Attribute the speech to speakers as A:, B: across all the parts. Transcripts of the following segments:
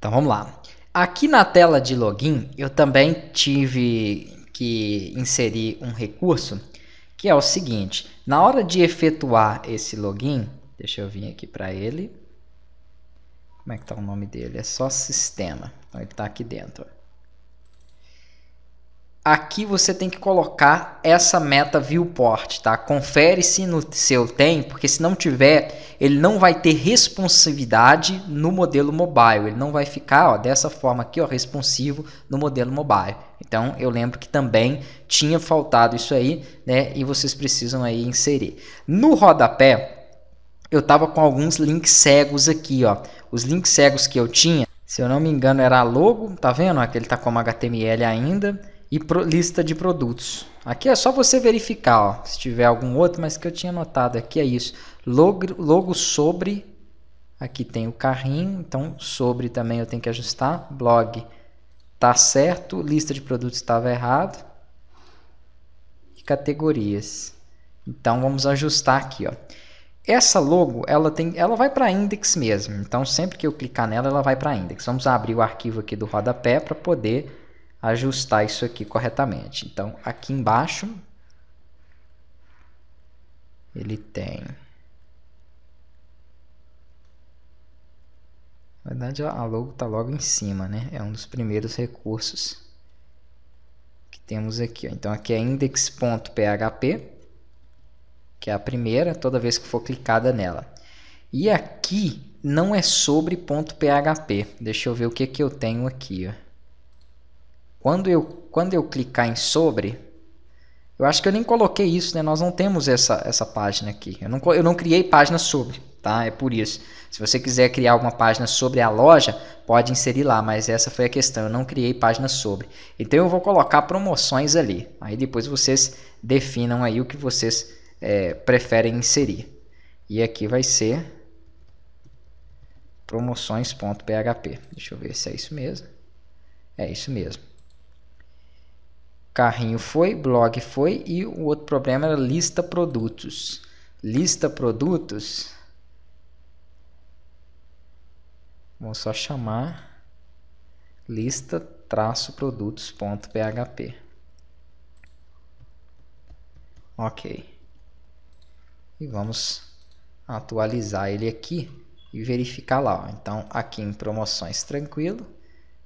A: Então vamos lá. Aqui na tela de login eu também tive que inserir um recurso que é o seguinte: na hora de efetuar esse login, deixa eu vir aqui para ele. Como é que está o nome dele? É só sistema. Então ele está aqui dentro. Aqui você tem que colocar essa meta viewport, tá? Confere se no seu tem, porque se não tiver, ele não vai ter responsividade no modelo mobile. Ele não vai ficar ó, dessa forma aqui, ó, responsivo no modelo mobile. Então eu lembro que também tinha faltado isso aí, né? E vocês precisam aí inserir. No rodapé, eu tava com alguns links cegos aqui, ó. Os links cegos que eu tinha, se eu não me engano, era logo, tá vendo? Aquele tá como HTML ainda e pro, lista de produtos. Aqui é só você verificar, ó, se tiver algum outro, mas que eu tinha notado aqui é isso. Logo, logo sobre, aqui tem o carrinho, então sobre também eu tenho que ajustar. Blog tá certo, lista de produtos estava errado e categorias. Então vamos ajustar aqui, ó. Essa logo, ela tem, ela vai para index mesmo. Então sempre que eu clicar nela, ela vai para index. Vamos abrir o arquivo aqui do rodapé para poder ajustar isso aqui corretamente. Então, aqui embaixo, ele tem... Na verdade, a logo está logo em cima, né? É um dos primeiros recursos que temos aqui. Ó. Então, aqui é index.php, que é a primeira, toda vez que for clicada nela. E aqui não é sobre.php. Deixa eu ver o que, que eu tenho aqui, ó. Quando eu, quando eu clicar em sobre, eu acho que eu nem coloquei isso, né? Nós não temos essa, essa página aqui. Eu não, eu não criei página sobre, tá? É por isso. Se você quiser criar alguma página sobre a loja, pode inserir lá, mas essa foi a questão. Eu não criei página sobre. Então eu vou colocar promoções ali. Aí depois vocês definam aí o que vocês é, preferem inserir. E aqui vai ser promoções.php. Deixa eu ver se é isso mesmo. É isso mesmo. Carrinho foi, blog foi e o outro problema era lista produtos. Lista produtos. Vou só chamar lista traço produtos.php. Ok. E vamos atualizar ele aqui e verificar lá. Ó. Então aqui em promoções tranquilo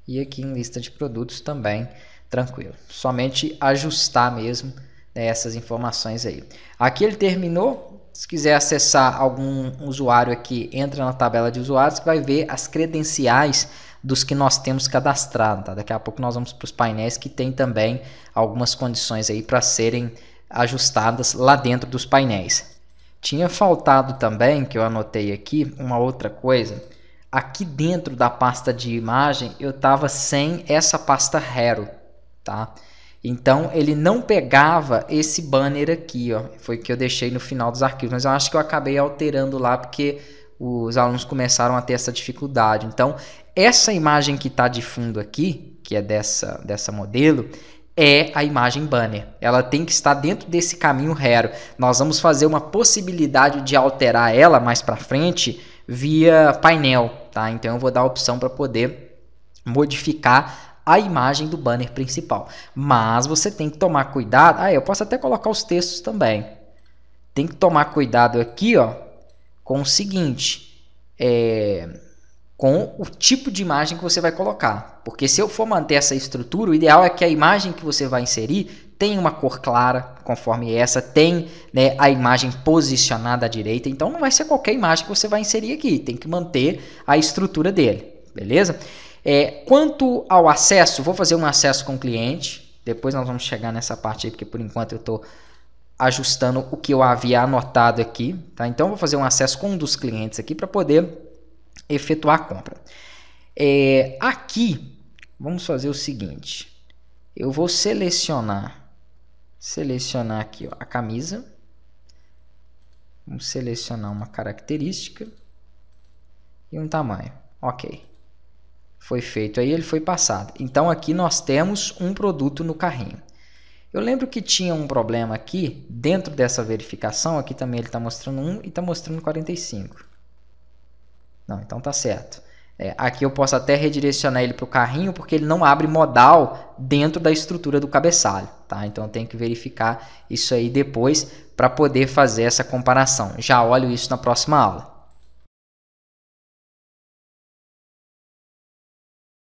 A: e aqui em lista de produtos também tranquilo. Somente ajustar mesmo né, essas informações aí. Aqui ele terminou. Se quiser acessar algum usuário aqui, entra na tabela de usuários que vai ver as credenciais dos que nós temos cadastrado. Tá? Daqui a pouco nós vamos para os painéis que tem também algumas condições aí para serem ajustadas lá dentro dos painéis. Tinha faltado também, que eu anotei aqui, uma outra coisa. Aqui dentro da pasta de imagem, eu estava sem essa pasta Hero, tá? Então ele não pegava esse banner aqui, ó. Foi que eu deixei no final dos arquivos, mas eu acho que eu acabei alterando lá porque os alunos começaram a ter essa dificuldade. Então essa imagem que está de fundo aqui, que é dessa dessa modelo, é a imagem banner. Ela tem que estar dentro desse caminho rero. Nós vamos fazer uma possibilidade de alterar ela mais para frente via painel, tá? Então eu vou dar a opção para poder modificar a imagem do banner principal. Mas você tem que tomar cuidado. Ah, eu posso até colocar os textos também. Tem que tomar cuidado aqui, ó, com o seguinte, é, com o tipo de imagem que você vai colocar. Porque se eu for manter essa estrutura, o ideal é que a imagem que você vai inserir tenha uma cor clara, conforme essa, tem né, a imagem posicionada à direita. Então não vai ser qualquer imagem que você vai inserir aqui, tem que manter a estrutura dele, beleza? É, quanto ao acesso, vou fazer um acesso com o cliente. Depois nós vamos chegar nessa parte aí, porque por enquanto eu estou ajustando o que eu havia anotado aqui. Tá? Então, vou fazer um acesso com um dos clientes aqui para poder efetuar a compra. É, aqui, vamos fazer o seguinte. Eu vou selecionar, selecionar aqui ó, a camisa. Vamos selecionar uma característica e um tamanho. Ok foi feito aí, ele foi passado. Então aqui nós temos um produto no carrinho. Eu lembro que tinha um problema aqui, dentro dessa verificação, aqui também ele está mostrando 1 e está mostrando 45. Não, então tá certo. É, aqui eu posso até redirecionar ele para o carrinho, porque ele não abre modal dentro da estrutura do cabeçalho. Tá? Então eu tenho que verificar isso aí depois para poder fazer essa comparação. Já olho isso na próxima aula.